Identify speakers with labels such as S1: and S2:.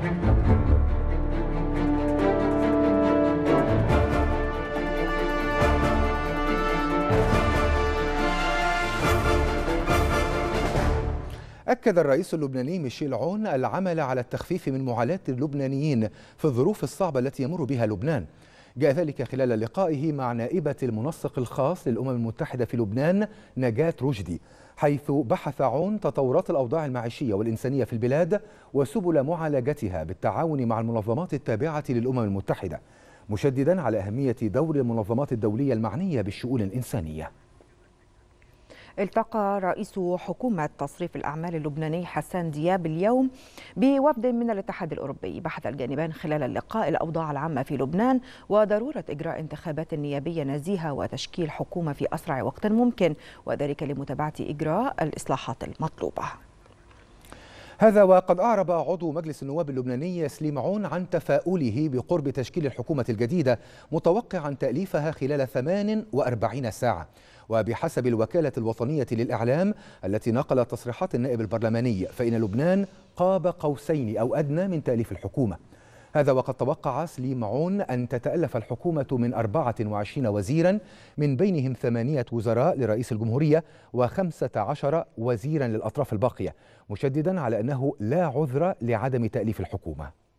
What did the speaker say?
S1: أكد الرئيس اللبناني ميشيل عون العمل على التخفيف من معاناة اللبنانيين في الظروف الصعبة التي يمر بها لبنان جاء ذلك خلال لقائه مع نائبة المنسق الخاص للأمم المتحدة في لبنان نجاة رشدي حيث بحث عون تطورات الأوضاع المعيشية والإنسانية في البلاد وسبل معالجتها بالتعاون مع المنظمات التابعة للأمم المتحدة مشددا على أهمية دور المنظمات الدولية المعنية بالشؤون الإنسانية
S2: التقى رئيس حكومة تصريف الأعمال اللبناني حسان دياب اليوم بوفد من الاتحاد الأوروبي بحث الجانبان خلال اللقاء الأوضاع العامة في لبنان وضرورة إجراء انتخابات نيابية نزيهة وتشكيل حكومة في أسرع وقت ممكن وذلك لمتابعة إجراء الإصلاحات المطلوبة
S1: هذا وقد أعرب عضو مجلس النواب اللبناني سليم عون عن تفاؤله بقرب تشكيل الحكومة الجديدة متوقعا تأليفها خلال 48 ساعة وبحسب الوكالة الوطنية للإعلام التي نقلت تصريحات النائب البرلماني فإن لبنان قاب قوسين أو أدنى من تأليف الحكومة هذا وقد توقع سليم عون أن تتألف الحكومة من 24 وزيرا من بينهم ثمانية وزراء لرئيس الجمهورية و15 وزيرا للأطراف الباقية مشددا على أنه لا عذر لعدم تأليف الحكومة